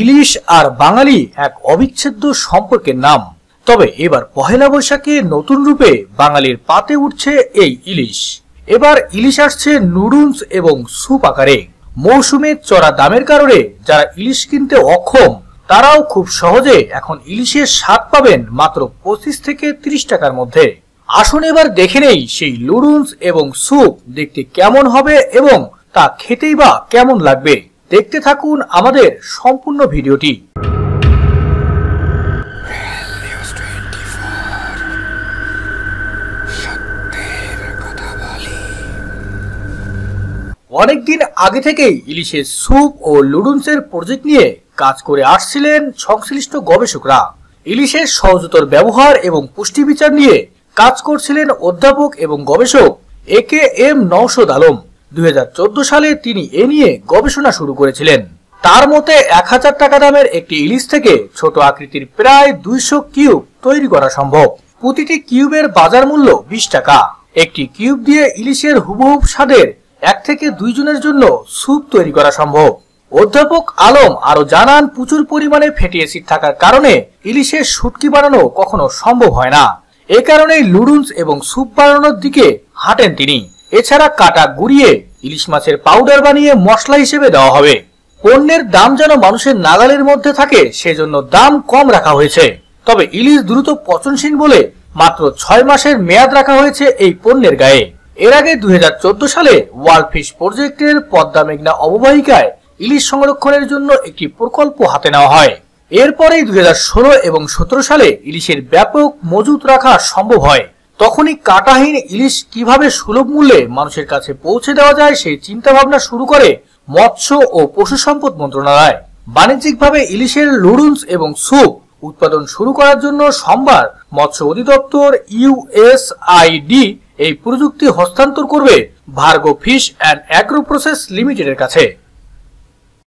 ইলিশ আর বাঙালি এক অবিচ্ছেদ্য সম্পর্কের নাম তবে এবার পহেলা বৈশাখে নতুন রূপে বাঙালির পাতে উঠছে এই ইলিশ এবার ইলিশ আসছে নুডলস এবং স্যুপ আকারে মৌসুমে চড়া দামের কারণে যারা ইলিশ কিনতে অক্ষম তারাও খুব সহজে এখন ইলিশের স্বাদ পাবেন মাত্র পঁচিশ থেকে ত্রিশ টাকার মধ্যে আসুন এবার দেখে নেই সেই নুডুলস এবং স্যুপ দেখতে কেমন হবে এবং তা খেতেই বা কেমন লাগবে দেখতে থাকুন আমাদের সম্পূর্ণ ভিডিওটি অনেকদিন আগে থেকেই ইলিশের স্যুপ ও লুডুন্সের প্রজেক্ট নিয়ে কাজ করে আসছিলেন সংশ্লিষ্ট গবেষকরা ইলিশের সহজতর ব্যবহার এবং পুষ্টি বিচার নিয়ে কাজ করছিলেন অধ্যাপক এবং গবেষক এ কে এম নওশদ আলম দুই সালে তিনি এ নিয়ে গবেষণা শুরু করেছিলেন তার মতে এক হাজার টাকা দামের একটি ইলিশ থেকে ছোট আকৃতির প্রায় দুইশো কিউব তৈরি করা সম্ভব প্রতিটি কিউবের বাজার মূল্য বিশ টাকা একটি কিউব দিয়ে ইলিশের হুবহুব স্বাদের এক থেকে দুইজনের জন্য স্যুপ তৈরি করা সম্ভব অধ্যাপক আলম আরো জানান প্রচুর পরিমাণে ফেটি অ্যাসিড থাকার কারণে ইলিশের সুটকি বানানো কখনো সম্ভব হয় না এ কারণেই লুডুন্স এবং স্যুপ বানানোর দিকে হাঁটেন তিনি এছাড়া কাটা গুড়িয়ে ইলিশ মাছের পাউডার বানিয়ে মশলা হিসেবে দেওয়া হবে পণ্যের দাম যেন মানুষের নাগালের মধ্যে থাকে সেজন্য দাম কম রাখা হয়েছে তবে ইলিশ দ্রুত পচনশীল বলে মাত্র ছয় মাসের মেয়াদ রাখা হয়েছে এই পণ্যের গায়ে এর আগে দুই সালে ওয়ার্ল্ড ফিশ প্রজেক্টের পদ্মা মেঘনা অববাহিকায় ইলিশ সংরক্ষণের জন্য একটি প্রকল্প হাতে নেওয়া হয় এরপরেই দুই এবং সতেরো সালে ইলিশের ব্যাপক মজুত রাখা সম্ভব হয় তখনই কাটাহীন ইলিশ কিভাবে সুলভ মূল্যে মানুষের কাছে পৌঁছে দেওয়া যায় সেই চিন্তাভাবনা শুরু করে মৎস্য ও পশু সম্পদ মন্ত্রণালয় বাণিজ্যিকভাবে ইলিশের লুডুন্স এবং স্যুপ উৎপাদন শুরু করার জন্য সোমবার মৎস্য অধিদপ্তর ইউএসআইডি এই প্রযুক্তি হস্তান্তর করবে Virgo fish and agro process লিমিটেডের কাছে